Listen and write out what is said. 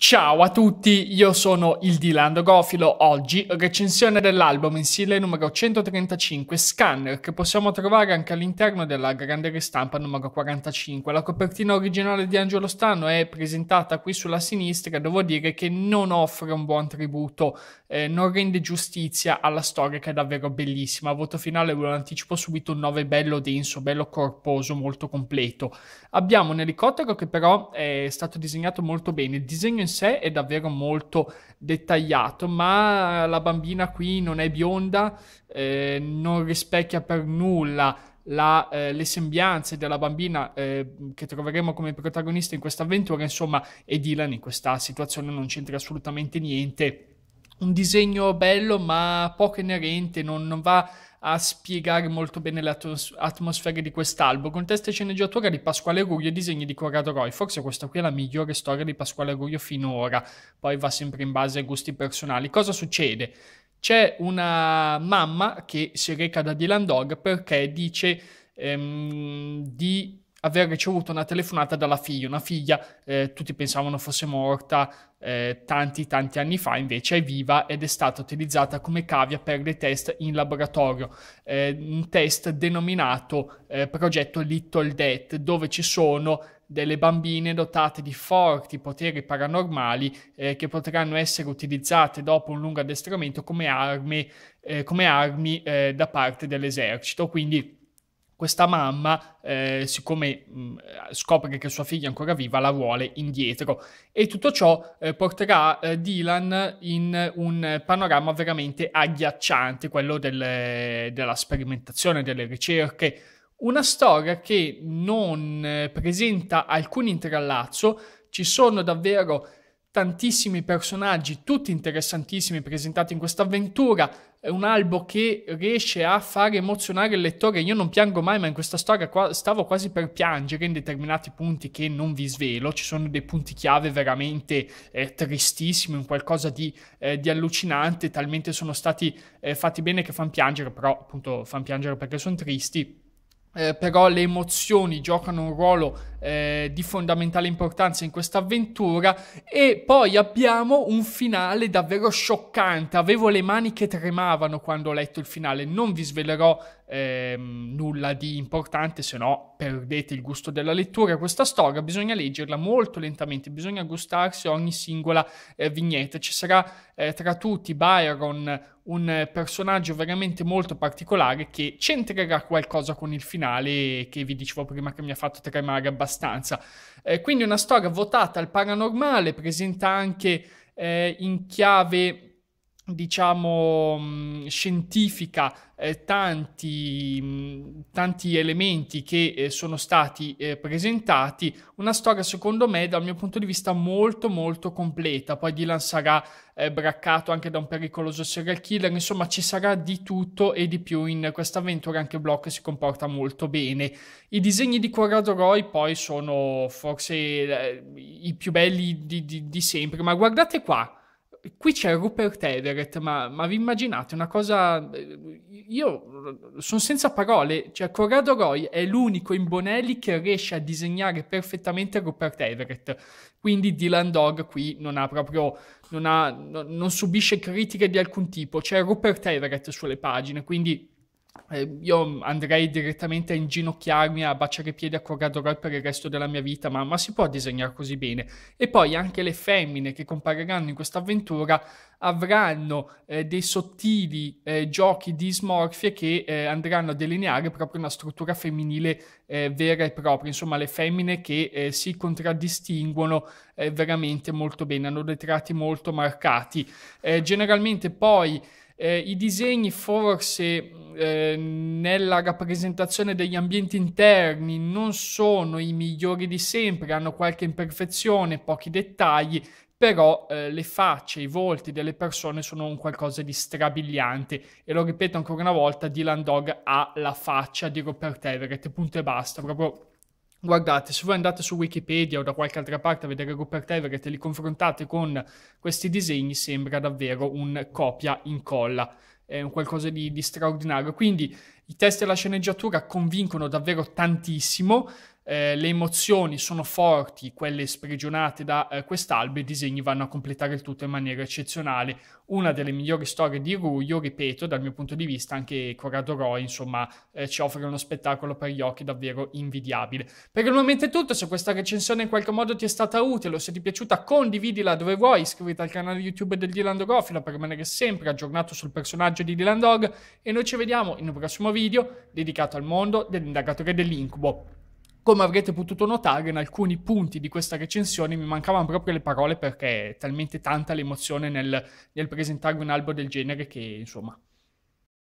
Ciao a tutti, io sono il Dilando Gofilo. Oggi recensione dell'album mensile numero 135 Scanner che possiamo trovare anche all'interno della grande ristampa numero 45. La copertina originale di Angelo Stanno è presentata qui sulla sinistra, devo dire che non offre un buon tributo, eh, non rende giustizia alla storia che è davvero bellissima. voto finale ve lo anticipo subito un 9 bello denso, bello corposo, molto completo. Abbiamo un elicottero che però è stato disegnato molto bene, il disegno in sé è davvero molto dettagliato, ma la bambina qui non è bionda, eh, non rispecchia per nulla la, eh, le sembianze della bambina eh, che troveremo come protagonista in questa avventura, insomma, e Dylan in questa situazione non c'entra assolutamente niente un disegno bello ma poco inerente, non, non va a spiegare molto bene le atmos- atmosfere di quest'albo, con testa e sceneggiatura di Pasquale Ruglio e disegni di Corrado Roy. Forse questa qui è la migliore storia di Pasquale Ruglio finora, poi va sempre in base ai gusti personali. Cosa succede? C'è una mamma che si reca da Dylan Dog perché dice ehm, di aver ricevuto una telefonata dalla figlia, una figlia eh, tutti pensavano fosse morta eh, tanti tanti anni fa, invece è viva ed è stata utilizzata come cavia per dei test in laboratorio, eh, un test denominato eh, progetto Little Death, dove ci sono delle bambine dotate di forti poteri paranormali eh, che potranno essere utilizzate dopo un lungo addestramento come armi, eh, come armi eh, da parte dell'esercito. Quindi questa mamma, eh, siccome mh, scopre che sua figlia è ancora viva, la vuole indietro. E tutto ciò eh, porterà eh, Dylan in un panorama veramente agghiacciante, quello del, della sperimentazione, delle ricerche. Una storia che non eh, presenta alcun intrallazzo, ci sono davvero tantissimi personaggi, tutti interessantissimi, presentati in questa avventura. È un albo che riesce a far emozionare il lettore. Io non piango mai, ma in questa storia qua, stavo quasi per piangere in determinati punti che non vi svelo. Ci sono dei punti chiave veramente eh, tristissimi, un qualcosa di, eh, di, allucinante. Talmente sono stati eh, fatti bene che fanno piangere, però appunto fanno piangere perché sono tristi. Eh, però le emozioni giocano un ruolo eh, di fondamentale importanza in questa avventura e poi abbiamo un finale davvero scioccante avevo le mani che tremavano quando ho letto il finale non vi svelerò ehm, nulla di importante se no perdete il gusto della lettura questa storia bisogna leggerla molto lentamente bisogna gustarsi ogni singola eh, vignetta ci sarà eh, tra tutti Byron un personaggio veramente molto particolare che c'entrerà qualcosa con il finale che vi dicevo prima che mi ha fatto tremare abbastanza abbastanza. Eh, quindi una storia votata al paranormale, presenta anche eh, in chiave diciamo, mm, scientifica eh, tanti, mm, tanti, elementi che eh, sono stati eh, presentati, una storia secondo me dal mio punto di vista molto molto completa, poi Dylan sarà eh, braccato anche da un pericoloso serial killer, insomma ci sarà di tutto e di più in questa avventura, anche Block si comporta molto bene. I disegni di Corrado Roy poi sono forse eh, i più belli di, di, di sempre, ma guardate qua, Qui c'è Rupert Everett, ma, ma vi immaginate una cosa... Eh, io eh, sono senza parole, cioè Corrado Roy è l'unico in Bonelli che riesce a disegnare perfettamente Rupert Everett, quindi Dylan Dog qui non ha proprio... non, ha, non subisce critiche di alcun tipo, c'è Rupert Everett sulle pagine, quindi eh, io andrei direttamente a inginocchiarmi, a baciare i piedi a corrado gol per il resto della mia vita, ma, ma si può disegnare così bene. E poi anche le femmine che compariranno in questa avventura avranno eh, dei sottili eh, giochi di smorfie che eh, andranno a delineare proprio una struttura femminile eh, vera e propria, insomma le femmine che eh, si contraddistinguono eh, veramente molto bene, hanno dei tratti molto marcati. generalmente poi eh, I disegni forse eh, nella rappresentazione degli ambienti interni non sono i migliori di sempre, hanno qualche imperfezione, pochi dettagli, però eh, le facce, i volti delle persone sono un qualcosa di strabiliante e lo ripeto ancora una volta, Dylan Dog ha la faccia di Robert Everett, punto e basta, proprio Guardate, se voi andate su Wikipedia o da qualche altra parte a vedere Rupert Everett e li confrontate con questi disegni, sembra davvero un copia-incolla è un qualcosa di, di, straordinario. Quindi i test e la sceneggiatura convincono davvero tantissimo eh, le emozioni sono forti, quelle sprigionate da eh, quest'albo, i disegni vanno a completare il tutto in maniera eccezionale. Una delle migliori storie di Ruglio, ripeto, dal mio punto di vista anche Corrado Roy, insomma, eh, ci offre uno spettacolo per gli occhi davvero invidiabile. Per il momento è tutto, se questa recensione in qualche modo ti è stata utile o se ti è piaciuta condividila dove vuoi, iscriviti al canale YouTube del Dylan Dogofila per rimanere sempre aggiornato sul personaggio di Dylan Dog e noi ci vediamo in un prossimo video dedicato al mondo dell'indagatore dell'incubo. Come avrete potuto notare, in alcuni punti di questa recensione mi mancavano proprio le parole perché è talmente tanta l'emozione nel, nel presentarvi un albo del genere che, insomma,